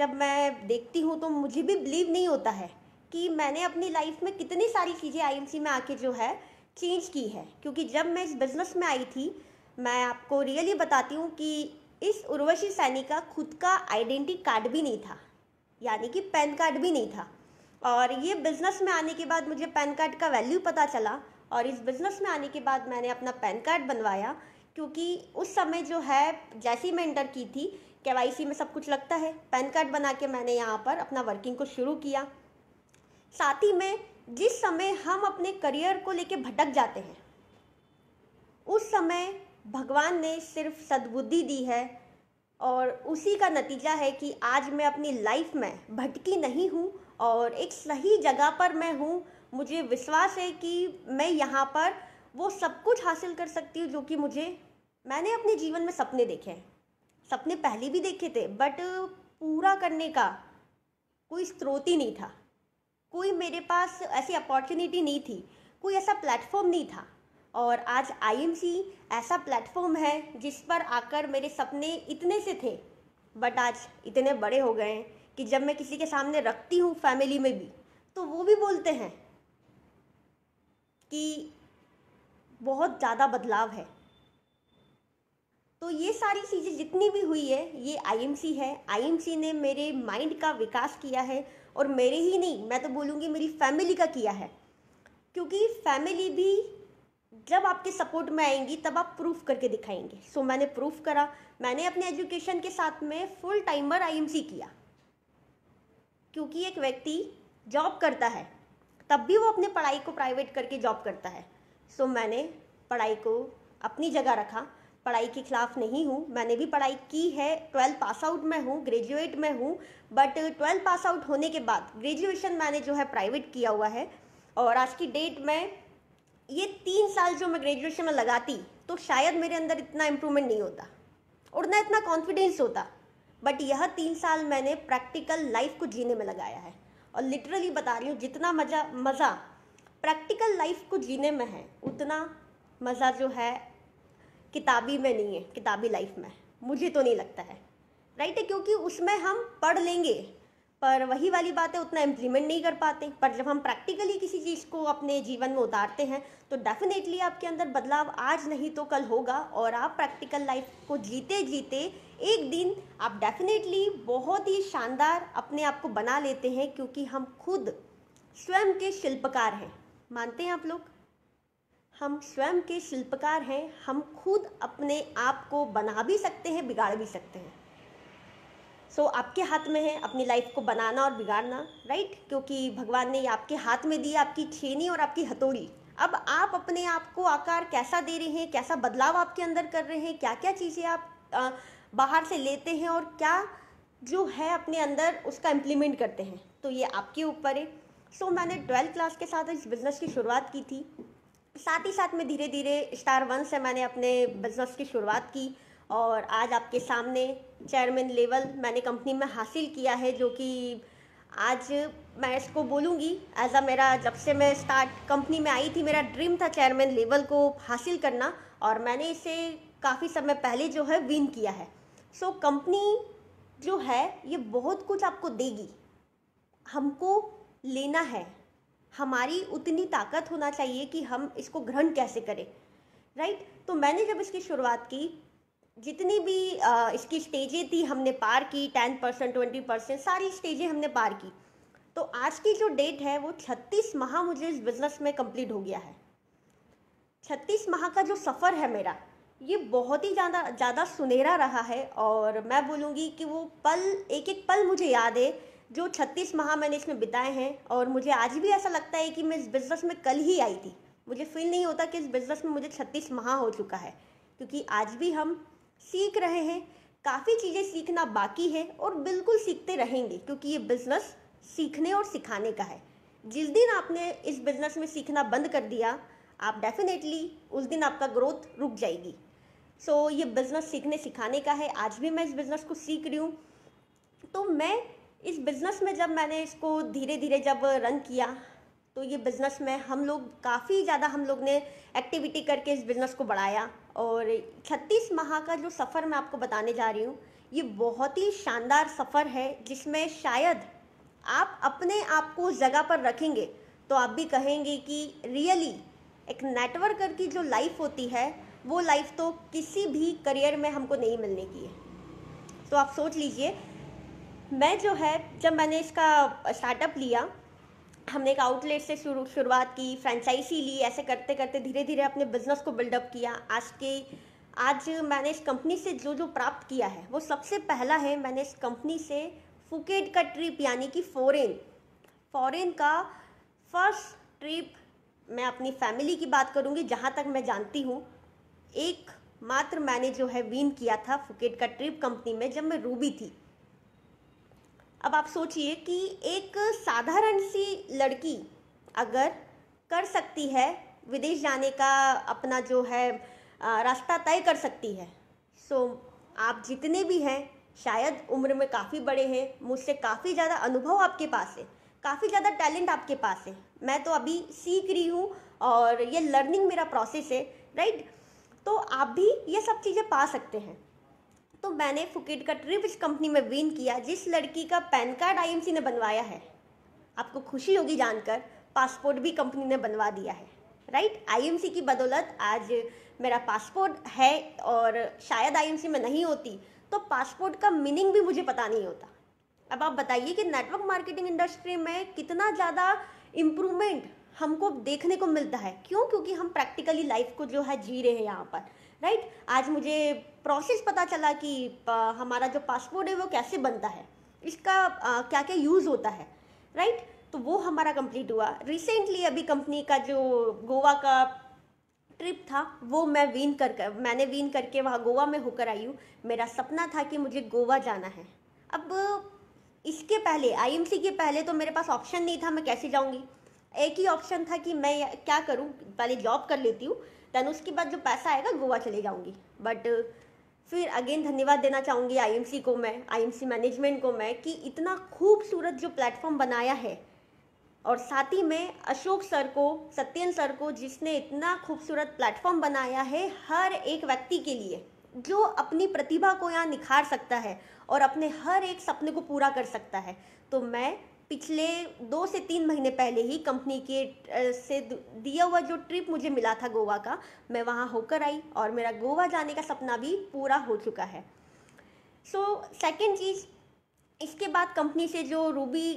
जब मैं देखती हूँ तो मुझे भी बिलीव नहीं होता है कि मैंने अपनी लाइफ में कितनी सारी चीज़ें आई में आके जो है चेंज की है क्योंकि जब मैं इस बिज़नेस में आई थी मैं आपको रियली बताती हूँ कि इस उर्वशी सैनी का खुद का आइडेंटिटी कार्ड भी नहीं था यानी कि पैन कार्ड भी नहीं था और ये बिज़नेस में आने के बाद मुझे पैन कार्ड का वैल्यू पता चला और इस बिज़नेस में आने के बाद मैंने अपना पैन कार्ड बनवाया क्योंकि उस समय जो है जैसे ही मैं इंटर की थी के में सब कुछ लगता है पैन कार्ड बना के मैंने यहाँ पर अपना वर्किंग को शुरू किया साथ ही में जिस समय हम अपने करियर को लेके भटक जाते हैं उस समय भगवान ने सिर्फ सद्बुद्धि दी है और उसी का नतीजा है कि आज मैं अपनी लाइफ में भटकी नहीं हूँ और एक सही जगह पर मैं हूँ मुझे विश्वास है कि मैं यहाँ पर वो सब कुछ हासिल कर सकती हूँ जो कि मुझे मैंने अपने जीवन में सपने देखे हैं सपने पहले भी देखे थे बट पूरा करने का कोई स्रोत ही नहीं था कोई मेरे पास ऐसी अपॉर्चुनिटी नहीं थी कोई ऐसा प्लेटफॉर्म नहीं था और आज आईएमसी ऐसा प्लेटफॉर्म है जिस पर आकर मेरे सपने इतने से थे बट आज इतने बड़े हो गए हैं कि जब मैं किसी के सामने रखती हूँ फैमिली में भी तो वो भी बोलते हैं कि बहुत ज़्यादा बदलाव है तो ये सारी चीज़ें जितनी भी हुई है ये आईएमसी है आईएमसी ने मेरे माइंड का विकास किया है और मेरे ही नहीं मैं तो बोलूँगी मेरी फैमिली का किया है क्योंकि फैमिली भी जब आपके सपोर्ट में आएंगी तब आप प्रूफ करके दिखाएंगे सो मैंने प्रूफ करा मैंने अपने एजुकेशन के साथ में फुल टाइमर आईएमसी किया क्योंकि एक व्यक्ति जॉब करता है तब भी वो अपने पढ़ाई को प्राइवेट करके जॉब करता है सो मैंने पढ़ाई को अपनी जगह रखा पढ़ाई के खिलाफ नहीं हूँ मैंने भी पढ़ाई की है ट्वेल्थ पास आउट में हूँ ग्रेजुएट में हूँ बट ट्वेल्थ पास आउट होने के बाद ग्रेजुएशन मैंने जो है प्राइवेट किया हुआ है और आज की डेट में ये तीन साल जो मैं ग्रेजुएशन में लगाती तो शायद मेरे अंदर इतना इम्प्रूवमेंट नहीं होता और ना इतना कॉन्फिडेंस होता बट यह तीन साल मैंने प्रैक्टिकल लाइफ को जीने में लगाया है और लिटरली बता रही हूँ जितना मज़ा मज़ा प्रैक्टिकल लाइफ को जीने में है उतना मज़ा जो है किताबी में नहीं है किताबी लाइफ में मुझे तो नहीं लगता है राइट है क्योंकि उसमें हम पढ़ लेंगे पर वही वाली बात है उतना इम्प्लीमेंट नहीं कर पाते पर जब हम प्रैक्टिकली किसी चीज़ को अपने जीवन में उतारते हैं तो डेफिनेटली आपके अंदर बदलाव आज नहीं तो कल होगा और आप प्रैक्टिकल लाइफ को जीते जीते एक दिन आप डेफिनेटली बहुत ही शानदार अपने आप को बना लेते हैं क्योंकि हम खुद स्वयं के शिल्पकार हैं मानते हैं आप लोग हम स्वयं के शिल्पकार हैं हम खुद अपने आप को बना भी सकते हैं बिगाड़ भी सकते हैं सो so, आपके हाथ में है अपनी लाइफ को बनाना और बिगाड़ना राइट क्योंकि भगवान ने ये आपके हाथ में दी आपकी छेनी और आपकी हथौड़ी अब आप अपने आप को आकार कैसा दे रहे हैं कैसा बदलाव आपके अंदर कर रहे हैं क्या क्या चीज़ें आप आ, बाहर से लेते हैं और क्या जो है अपने अंदर उसका इम्प्लीमेंट करते हैं तो ये आपके ऊपर है सो so, मैंने ट्वेल्थ क्लास के साथ इस बिज़नेस की शुरुआत की थी साथ ही साथ में धीरे धीरे स्टार वन से मैंने अपने बिज़नेस की शुरुआत की और आज आपके सामने चेयरमैन लेवल मैंने कंपनी में हासिल किया है जो कि आज मैं इसको बोलूँगी एज अ मेरा जब से मैं स्टार्ट कंपनी में आई थी मेरा ड्रीम था चेयरमैन लेवल को हासिल करना और मैंने इसे काफ़ी समय पहले जो है विन किया है सो so, कंपनी जो है ये बहुत कुछ आपको देगी हमको लेना है हमारी उतनी ताकत होना चाहिए कि हम इसको ग्रहण कैसे करें राइट तो मैंने जब इसकी शुरुआत की जितनी भी आ, इसकी स्टेजें थी हमने पार की टेन परसेंट ट्वेंटी परसेंट सारी स्टेजें हमने पार की तो आज की जो डेट है वो छत्तीस माह मुझे इस बिज़नेस में कंप्लीट हो गया है छत्तीस माह का जो सफ़र है मेरा ये बहुत ही ज़्यादा ज़्यादा सुनहरा रहा है और मैं बोलूँगी कि वो पल एक एक पल मुझे याद है जो छत्तीस माह मैंने इसमें बिताए हैं और मुझे आज भी ऐसा लगता है कि मैं इस बिज़नेस में कल ही आई थी मुझे फील नहीं होता कि इस बिज़नेस में मुझे छत्तीस माह हो चुका है क्योंकि आज भी हम सीख रहे हैं काफ़ी चीज़ें सीखना बाकी है और बिल्कुल सीखते रहेंगे क्योंकि ये बिज़नेस सीखने और सिखाने का है जिस दिन आपने इस बिज़नेस में सीखना बंद कर दिया आप डेफिनेटली उस दिन आपका ग्रोथ रुक जाएगी सो so, ये बिज़नेस सीखने सिखाने का है आज भी मैं इस बिज़नेस को सीख रही हूँ तो मैं इस बिज़नेस में जब मैंने इसको धीरे धीरे जब रन किया तो ये बिज़नेस में हम लोग काफ़ी ज़्यादा हम लोग ने एक्टिविटी करके इस बिज़नेस को बढ़ाया और छत्तीस माह का जो सफ़र मैं आपको बताने जा रही हूँ ये बहुत ही शानदार सफ़र है जिसमें शायद आप अपने आप को जगह पर रखेंगे तो आप भी कहेंगे कि रियली एक नेटवर्कर की जो लाइफ होती है वो लाइफ तो किसी भी करियर में हमको नहीं मिलने की है तो आप सोच लीजिए मैं जो है जब मैंने इसका स्टार्टअप लिया हमने एक आउटलेट से शुरू शुरुआत की फ्रेंचाइजी ली ऐसे करते करते धीरे धीरे अपने बिजनेस को बिल्डअप किया आज के आज मैंने इस कंपनी से जो जो प्राप्त किया है वो सबसे पहला है मैंने इस कंपनी से फुकेट का ट्रिप यानी कि फॉरेन फॉरेन का फर्स्ट ट्रिप मैं अपनी फैमिली की बात करूँगी जहाँ तक मैं जानती हूँ एक मात्र मैंने जो है विन किया था फुकेट का ट्रिप कंपनी में जब मैं रूबी थी अब आप सोचिए कि एक साधारण सी लड़की अगर कर सकती है विदेश जाने का अपना जो है रास्ता तय कर सकती है सो आप जितने भी हैं शायद उम्र में काफ़ी बड़े हैं मुझसे काफ़ी ज़्यादा अनुभव आपके पास है काफ़ी ज़्यादा टैलेंट आपके पास है मैं तो अभी सीख रही हूँ और ये लर्निंग मेरा प्रोसेस है राइट तो आप भी ये सब चीज़ें पा सकते हैं तो मैंने फुकेट का ट्रिप इस कंपनी में विन किया जिस लड़की का पैन कार्ड आईएमसी ने बनवाया है आपको खुशी होगी जानकर पासपोर्ट भी कंपनी ने बनवा दिया है राइट आईएमसी की बदौलत आज मेरा पासपोर्ट है और शायद आईएमसी में नहीं होती तो पासपोर्ट का मीनिंग भी मुझे पता नहीं होता अब आप बताइए कि नेटवर्क मार्केटिंग इंडस्ट्री में कितना ज़्यादा इम्प्रूवमेंट हमको देखने को मिलता है क्यों क्योंकि हम प्रैक्टिकली लाइफ को जो है जी रहे हैं यहाँ पर राइट आज मुझे प्रोसेस पता चला कि हमारा जो पासपोर्ट है वो कैसे बनता है इसका क्या क्या यूज़ होता है राइट तो वो हमारा कंप्लीट हुआ रिसेंटली अभी कंपनी का जो गोवा का ट्रिप था वो मैं वीन कर कर मैंने वीन करके वहाँ गोवा में होकर आई हूँ मेरा सपना था कि मुझे गोवा जाना है अब इसके पहले आईएमसी के पहले तो मेरे पास ऑप्शन नहीं था मैं कैसे जाऊँगी एक ही ऑप्शन था कि मैं क्या करूँ पहले जॉब कर लेती हूँ देन उसके बाद जो पैसा आएगा गोवा चले जाऊँगी बट फिर अगेन धन्यवाद देना चाहूँगी आईएमसी को मैं आईएमसी मैनेजमेंट को मैं कि इतना खूबसूरत जो प्लेटफॉर्म बनाया है और साथ ही में अशोक सर को सत्यन सर को जिसने इतना खूबसूरत प्लेटफॉर्म बनाया है हर एक व्यक्ति के लिए जो अपनी प्रतिभा को यहाँ निखार सकता है और अपने हर एक सपने को पूरा कर सकता है तो मैं पिछले दो से तीन महीने पहले ही कंपनी के से दिया हुआ जो ट्रिप मुझे मिला था गोवा का मैं वहाँ होकर आई और मेरा गोवा जाने का सपना भी पूरा हो चुका है सो सेकेंड चीज़ इसके बाद कंपनी से जो रूबी